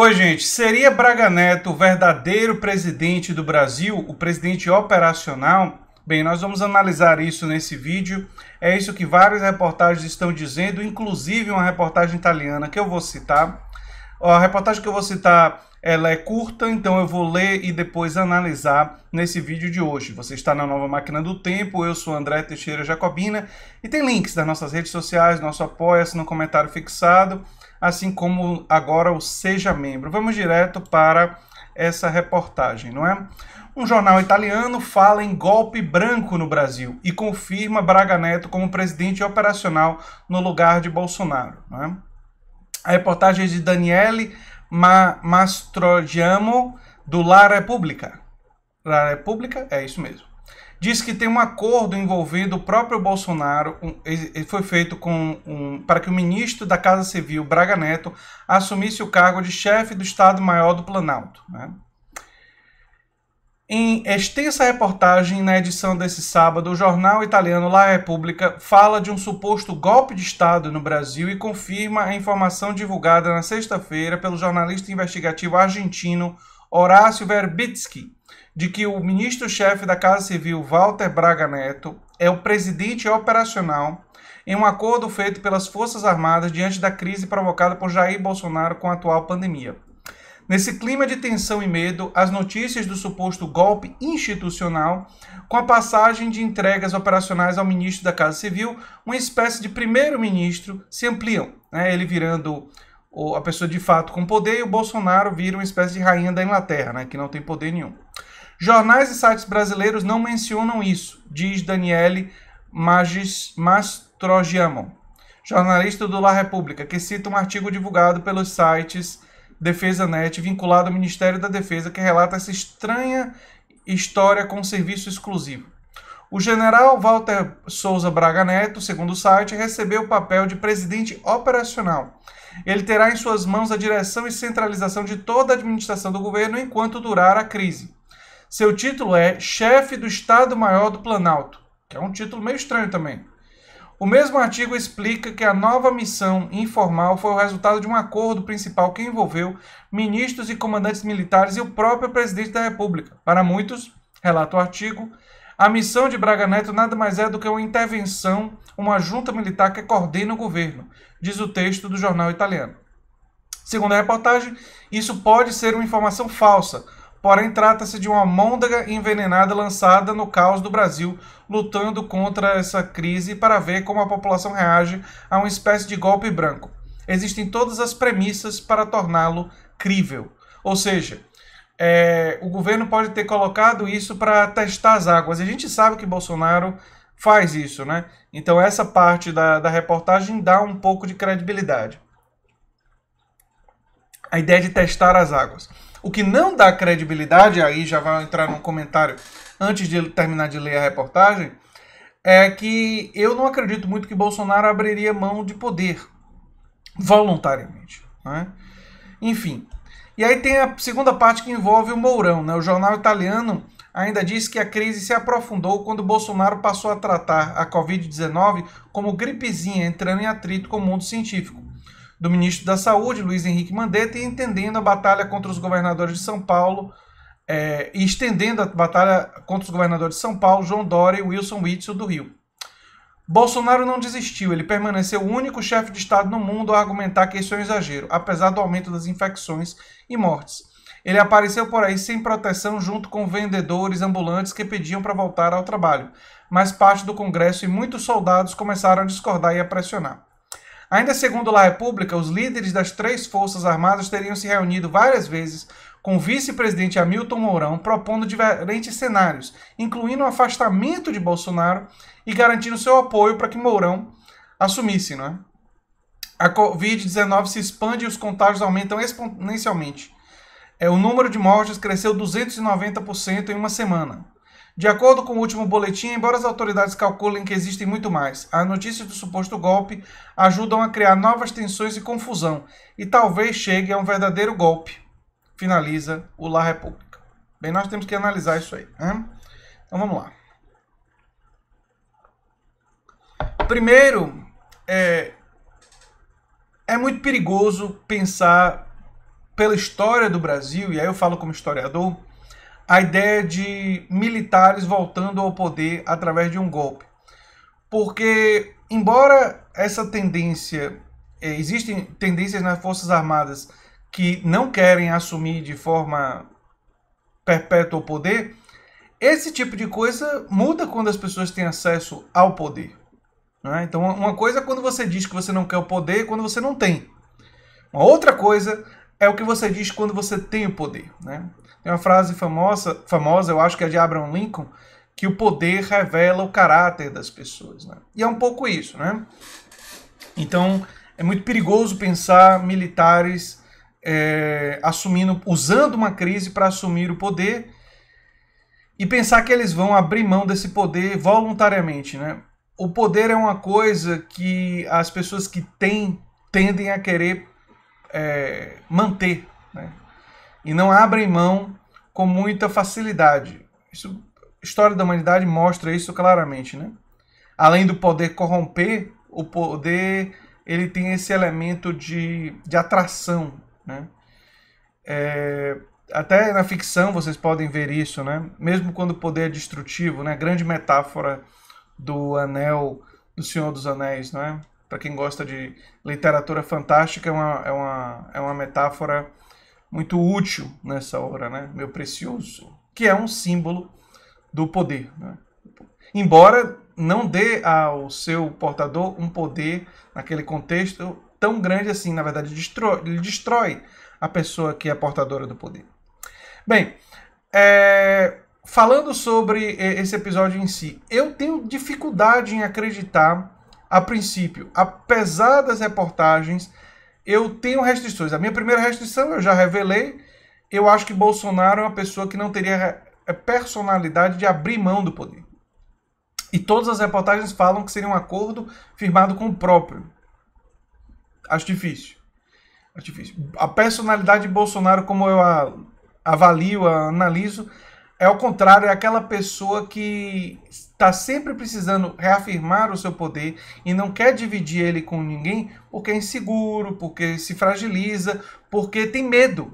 Oi, gente. Seria Braga Neto o verdadeiro presidente do Brasil, o presidente operacional? Bem, nós vamos analisar isso nesse vídeo. É isso que várias reportagens estão dizendo, inclusive uma reportagem italiana que eu vou citar. A reportagem que eu vou citar ela é curta, então eu vou ler e depois analisar nesse vídeo de hoje. Você está na Nova Máquina do Tempo, eu sou André Teixeira Jacobina e tem links das nossas redes sociais, nosso apoia-se no comentário fixado assim como agora o Seja Membro. Vamos direto para essa reportagem, não é? Um jornal italiano fala em golpe branco no Brasil e confirma Braga Neto como presidente operacional no lugar de Bolsonaro. É? A reportagem é de Daniele Ma Mastrogiamo, do La Repubblica. La Repubblica? É isso mesmo diz que tem um acordo envolvendo o próprio Bolsonaro, um, foi feito com um, para que o ministro da Casa Civil, Braga Neto, assumisse o cargo de chefe do Estado-Maior do Planalto. Né? Em extensa reportagem na edição desse sábado, o jornal italiano La Repubblica fala de um suposto golpe de Estado no Brasil e confirma a informação divulgada na sexta-feira pelo jornalista investigativo argentino Horácio Verbitsky, de que o ministro-chefe da Casa Civil, Walter Braga Neto, é o presidente operacional em um acordo feito pelas Forças Armadas diante da crise provocada por Jair Bolsonaro com a atual pandemia. Nesse clima de tensão e medo, as notícias do suposto golpe institucional, com a passagem de entregas operacionais ao ministro da Casa Civil, uma espécie de primeiro-ministro, se ampliam, né? ele virando a pessoa de fato com poder e o Bolsonaro vira uma espécie de rainha da Inglaterra, né, que não tem poder nenhum. Jornais e sites brasileiros não mencionam isso, diz Daniele Magis, Mastrogiamon, jornalista do La República, que cita um artigo divulgado pelos sites Defesa Net vinculado ao Ministério da Defesa que relata essa estranha história com serviço exclusivo. O general Walter Souza Braga Neto, segundo o site, recebeu o papel de presidente operacional ele terá em suas mãos a direção e centralização de toda a administração do governo enquanto durar a crise. Seu título é Chefe do Estado-Maior do Planalto, que é um título meio estranho também. O mesmo artigo explica que a nova missão informal foi o resultado de um acordo principal que envolveu ministros e comandantes militares e o próprio presidente da República. Para muitos, relata o artigo, a missão de Braga Neto nada mais é do que uma intervenção, uma junta militar que coordena o governo, diz o texto do jornal italiano. Segundo a reportagem, isso pode ser uma informação falsa, porém trata-se de uma môndaga envenenada lançada no caos do Brasil, lutando contra essa crise para ver como a população reage a uma espécie de golpe branco. Existem todas as premissas para torná-lo crível. Ou seja, é, o governo pode ter colocado isso para testar as águas. a gente sabe que Bolsonaro faz isso, né? Então essa parte da, da reportagem dá um pouco de credibilidade. A ideia de testar as águas. O que não dá credibilidade, aí já vai entrar num comentário antes de terminar de ler a reportagem, é que eu não acredito muito que Bolsonaro abriria mão de poder voluntariamente. Né? Enfim, e aí tem a segunda parte que envolve o Mourão. Né? O jornal italiano ainda diz que a crise se aprofundou quando Bolsonaro passou a tratar a Covid-19 como gripezinha, entrando em atrito com o mundo científico. Do ministro da Saúde, Luiz Henrique Mandetta, e entendendo a batalha contra os governadores de São Paulo, é, e estendendo a batalha contra os governadores de São Paulo, João Dória e Wilson Witzel do Rio. Bolsonaro não desistiu, ele permaneceu o único chefe de Estado no mundo a argumentar que isso é um exagero, apesar do aumento das infecções e mortes. Ele apareceu por aí sem proteção junto com vendedores ambulantes que pediam para voltar ao trabalho, mas parte do Congresso e muitos soldados começaram a discordar e a pressionar. Ainda segundo La República, os líderes das três forças armadas teriam se reunido várias vezes com o vice-presidente Hamilton Mourão propondo diferentes cenários, incluindo o afastamento de Bolsonaro e garantindo seu apoio para que Mourão assumisse. Não é? A Covid-19 se expande e os contágios aumentam exponencialmente. É, o número de mortes cresceu 290% em uma semana. De acordo com o último boletim, embora as autoridades calculem que existem muito mais, as notícias do suposto golpe ajudam a criar novas tensões e confusão, e talvez chegue a um verdadeiro golpe finaliza o La República. Bem, nós temos que analisar isso aí. Né? Então vamos lá. Primeiro, é, é muito perigoso pensar pela história do Brasil, e aí eu falo como historiador, a ideia de militares voltando ao poder através de um golpe. Porque, embora essa tendência, é, existem tendências nas Forças Armadas que não querem assumir de forma perpétua o poder, esse tipo de coisa muda quando as pessoas têm acesso ao poder. Né? Então, uma coisa é quando você diz que você não quer o poder quando você não tem. Uma outra coisa é o que você diz quando você tem o poder. Né? Tem uma frase famosa, famosa, eu acho que é de Abraham Lincoln, que o poder revela o caráter das pessoas. Né? E é um pouco isso. Né? Então, é muito perigoso pensar militares é, assumindo, usando uma crise para assumir o poder e pensar que eles vão abrir mão desse poder voluntariamente, né? O poder é uma coisa que as pessoas que têm tendem a querer é, manter, né? E não abrem mão com muita facilidade. Isso, a história da humanidade mostra isso claramente, né? Além do poder corromper, o poder ele tem esse elemento de, de atração, né? É, até na ficção vocês podem ver isso, né? mesmo quando o poder é destrutivo, né? grande metáfora do anel do Senhor dos Anéis. Né? Para quem gosta de literatura fantástica, é uma, é uma, é uma metáfora muito útil nessa obra, né? meu precioso, que é um símbolo do poder. Né? Embora não dê ao seu portador um poder, naquele contexto, tão grande assim. Na verdade, destrói, ele destrói a pessoa que é portadora do poder. Bem, é, falando sobre esse episódio em si, eu tenho dificuldade em acreditar a princípio, apesar das reportagens, eu tenho restrições. A minha primeira restrição eu já revelei. Eu acho que Bolsonaro é uma pessoa que não teria é, personalidade de abrir mão do poder. E todas as reportagens falam que seria um acordo firmado com o próprio. Acho difícil. Acho difícil. A personalidade de Bolsonaro, como eu a avalio, a analiso, é ao contrário, é aquela pessoa que está sempre precisando reafirmar o seu poder e não quer dividir ele com ninguém porque é inseguro, porque se fragiliza, porque tem medo,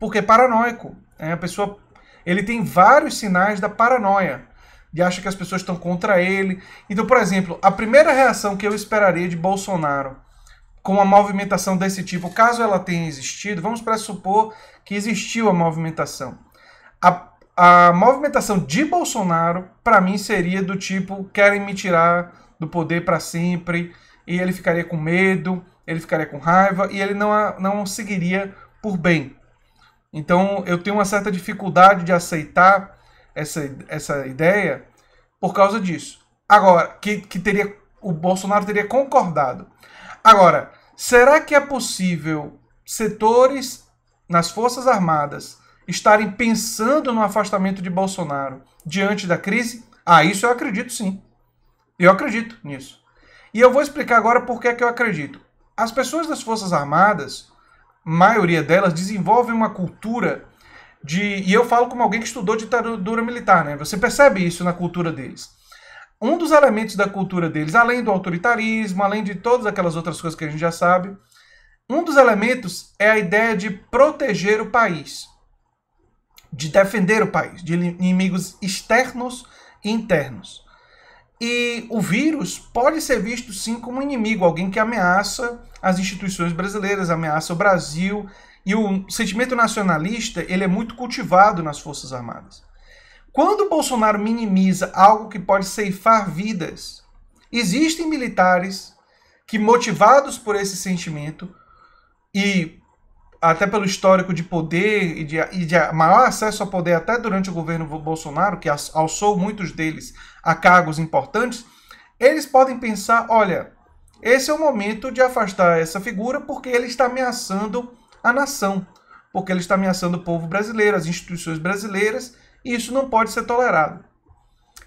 porque é paranoico. É a pessoa, ele tem vários sinais da paranoia e acha que as pessoas estão contra ele. Então, por exemplo, a primeira reação que eu esperaria de Bolsonaro com uma movimentação desse tipo, caso ela tenha existido, vamos pressupor que existiu a movimentação. A, a movimentação de Bolsonaro, para mim, seria do tipo: querem me tirar do poder para sempre, e ele ficaria com medo, ele ficaria com raiva, e ele não, não seguiria por bem. Então, eu tenho uma certa dificuldade de aceitar essa, essa ideia por causa disso. Agora, que, que teria o Bolsonaro teria concordado. Agora, será que é possível setores nas Forças Armadas estarem pensando no afastamento de Bolsonaro diante da crise? Ah, isso eu acredito sim. Eu acredito nisso. E eu vou explicar agora por que, é que eu acredito. As pessoas das Forças Armadas, maioria delas, desenvolvem uma cultura de. E eu falo como alguém que estudou ditadura militar, né? Você percebe isso na cultura deles um dos elementos da cultura deles, além do autoritarismo, além de todas aquelas outras coisas que a gente já sabe, um dos elementos é a ideia de proteger o país, de defender o país de inimigos externos e internos. E o vírus pode ser visto sim como um inimigo, alguém que ameaça as instituições brasileiras, ameaça o Brasil, e o sentimento nacionalista, ele é muito cultivado nas Forças Armadas. Quando Bolsonaro minimiza algo que pode ceifar vidas, existem militares que, motivados por esse sentimento e até pelo histórico de poder e de, e de maior acesso ao poder até durante o governo Bolsonaro, que alçou muitos deles a cargos importantes, eles podem pensar: olha, esse é o momento de afastar essa figura porque ele está ameaçando a nação, porque ele está ameaçando o povo brasileiro, as instituições brasileiras e isso não pode ser tolerado.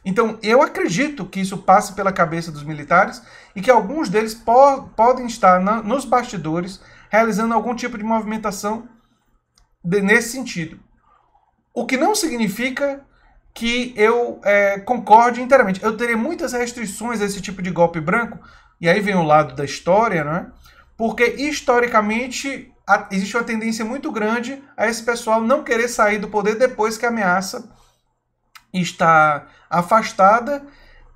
Então, eu acredito que isso passe pela cabeça dos militares e que alguns deles po podem estar na, nos bastidores realizando algum tipo de movimentação de, nesse sentido. O que não significa que eu é, concorde inteiramente. Eu terei muitas restrições a esse tipo de golpe branco, e aí vem o lado da história, né? porque historicamente a, existe uma tendência muito grande a esse pessoal não querer sair do poder depois que a ameaça está afastada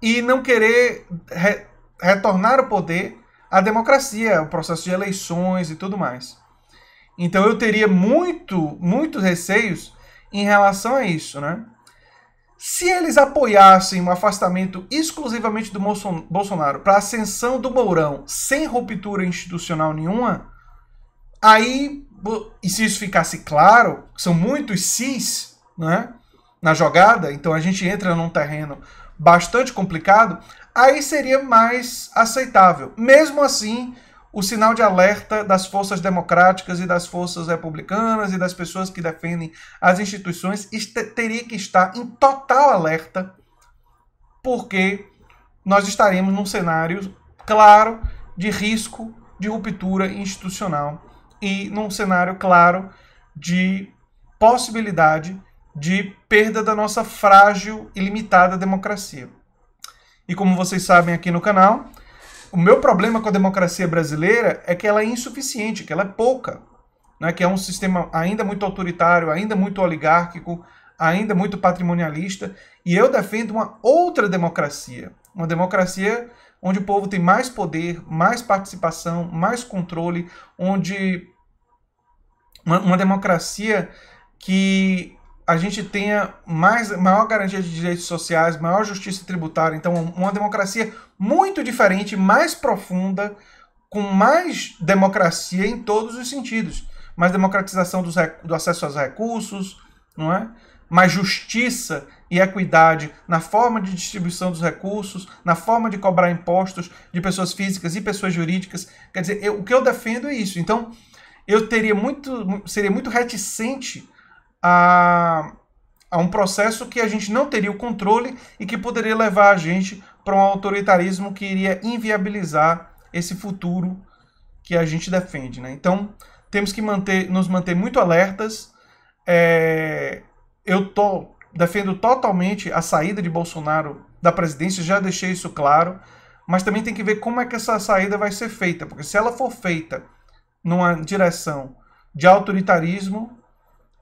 e não querer re, retornar o poder à democracia, o processo de eleições e tudo mais. Então eu teria muito, muitos receios em relação a isso, né? Se eles apoiassem o um afastamento exclusivamente do Bolsonaro para a ascensão do Mourão sem ruptura institucional nenhuma, Aí, e se isso ficasse claro, são muitos sis né, na jogada, então a gente entra num terreno bastante complicado, aí seria mais aceitável. Mesmo assim, o sinal de alerta das forças democráticas e das forças republicanas e das pessoas que defendem as instituições teria que estar em total alerta, porque nós estaremos num cenário claro de risco de ruptura institucional e num cenário claro de possibilidade de perda da nossa frágil e limitada democracia. E como vocês sabem aqui no canal, o meu problema com a democracia brasileira é que ela é insuficiente, que ela é pouca, né? que é um sistema ainda muito autoritário, ainda muito oligárquico, ainda muito patrimonialista, e eu defendo uma outra democracia, uma democracia onde o povo tem mais poder, mais participação, mais controle, onde uma, uma democracia que a gente tenha mais, maior garantia de direitos sociais, maior justiça tributária. Então, uma democracia muito diferente, mais profunda, com mais democracia em todos os sentidos. Mais democratização dos, do acesso aos recursos, não é? mais justiça e equidade na forma de distribuição dos recursos, na forma de cobrar impostos de pessoas físicas e pessoas jurídicas. Quer dizer, eu, o que eu defendo é isso. Então, eu teria muito, seria muito reticente a, a um processo que a gente não teria o controle e que poderia levar a gente para um autoritarismo que iria inviabilizar esse futuro que a gente defende. Né? Então, temos que manter, nos manter muito alertas. É, eu tô defendo totalmente a saída de Bolsonaro da presidência, já deixei isso claro, mas também tem que ver como é que essa saída vai ser feita, porque se ela for feita numa direção de autoritarismo,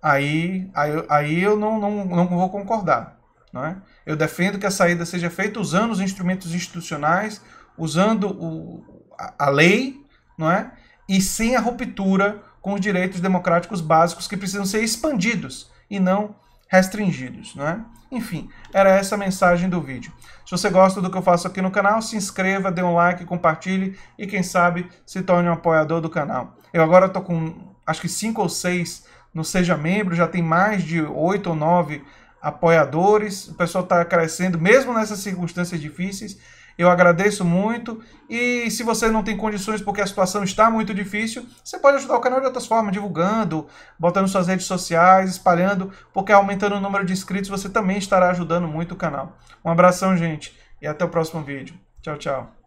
aí, aí, aí eu não, não, não vou concordar. Não é? Eu defendo que a saída seja feita usando os instrumentos institucionais, usando o, a, a lei, não é? e sem a ruptura com os direitos democráticos básicos que precisam ser expandidos e não restringidos, né? Enfim, era essa a mensagem do vídeo. Se você gosta do que eu faço aqui no canal, se inscreva, dê um like, compartilhe e quem sabe se torne um apoiador do canal. Eu agora estou com acho que cinco ou seis no Seja Membro, já tem mais de oito ou nove apoiadores, o pessoal está crescendo, mesmo nessas circunstâncias difíceis. Eu agradeço muito. E se você não tem condições porque a situação está muito difícil, você pode ajudar o canal de outras formas, divulgando, botando suas redes sociais, espalhando, porque aumentando o número de inscritos você também estará ajudando muito o canal. Um abração, gente, e até o próximo vídeo. Tchau, tchau.